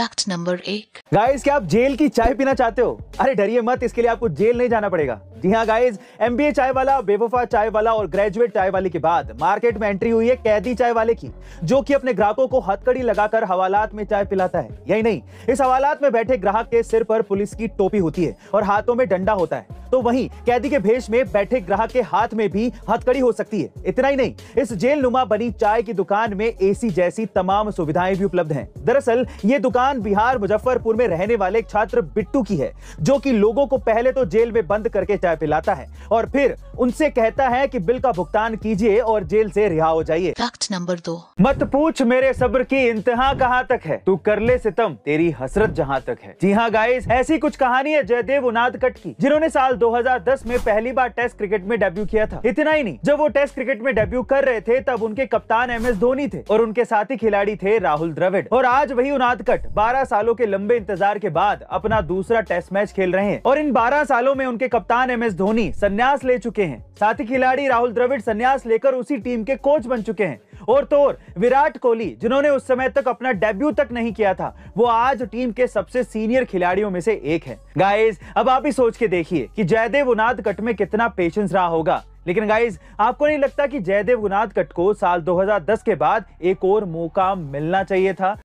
fact number एक guys क्या आप जेल की चाय पीना चाहते हो अरे डरिए मत इसके लिए आपको जेल नहीं जाना पड़ेगा जी हाँ गाइज एमबीए चाय वाला बेवफा चाय वाला और ग्रेजुएट चाय वाले के बाद मार्केट में एंट्री हुई है कैदी चाय वाले की जो कि अपने ग्राहकों को हथकड़ी लगाकर हवालात में चाय पिलाता है यही नहीं इस हवालात में बैठे ग्राहक के सिर पर पुलिस की टोपी होती है और हाथों में डंडा होता है तो वहीं कैदी के भेष में बैठे ग्राहक के हाथ में भी हथकड़ी हो सकती है इतना ही नहीं इस जेल नुमा बनी चाय की दुकान में एसी जैसी तमाम सुविधाएं भी उपलब्ध है दरअसल ये दुकान बिहार मुजफ्फरपुर में रहने वाले एक छात्र बिट्टू की है जो की लोगों को पहले तो जेल में बंद करके चाय पिलाता है और फिर उनसे कहता है की बिल का भुगतान कीजिए और जेल से रिहा हो जाइए नंबर दो मत पूछ मेरे सब्र की इंतहा कहाँ तक है तू कर ले सितम तेरी हसरत जहाँ तक है जी हाँ गाइस ऐसी कुछ कहानी है जयदेव उनादकट की जिन्होंने साल 2010 में पहली बार टेस्ट क्रिकेट में डेब्यू किया था इतना ही नहीं जब वो टेस्ट क्रिकेट में डेब्यू कर रहे थे तब उनके कप्तान एम एस धोनी थे और उनके साथी खिलाड़ी थे राहुल द्रविड़ और आज वही उनादकट बारह सालों के लंबे इंतजार के बाद अपना दूसरा टेस्ट मैच खेल रहे हैं और इन बारह सालों में उनके कप्तान एम एस धोनी संन्यास ले चुके हैं साथी खिलाड़ी राहुल द्रविड़ संन्यास लेकर उसी टीम के कोच बन चुके हैं और तो और विराट कोहली जिन्होंने उस समय तक अपना डेब्यू तक नहीं किया था वो आज टीम के सबसे सीनियर खिलाड़ियों में से एक है गाइस अब आप ही सोच के देखिए कि जयदेव उनाद कट में कितना पेशेंस रहा होगा लेकिन गाइज आपको नहीं लगता कि जयदेव गुनाथ कट को साल 2010 के बाद एक और मौका मिलना चाहिए था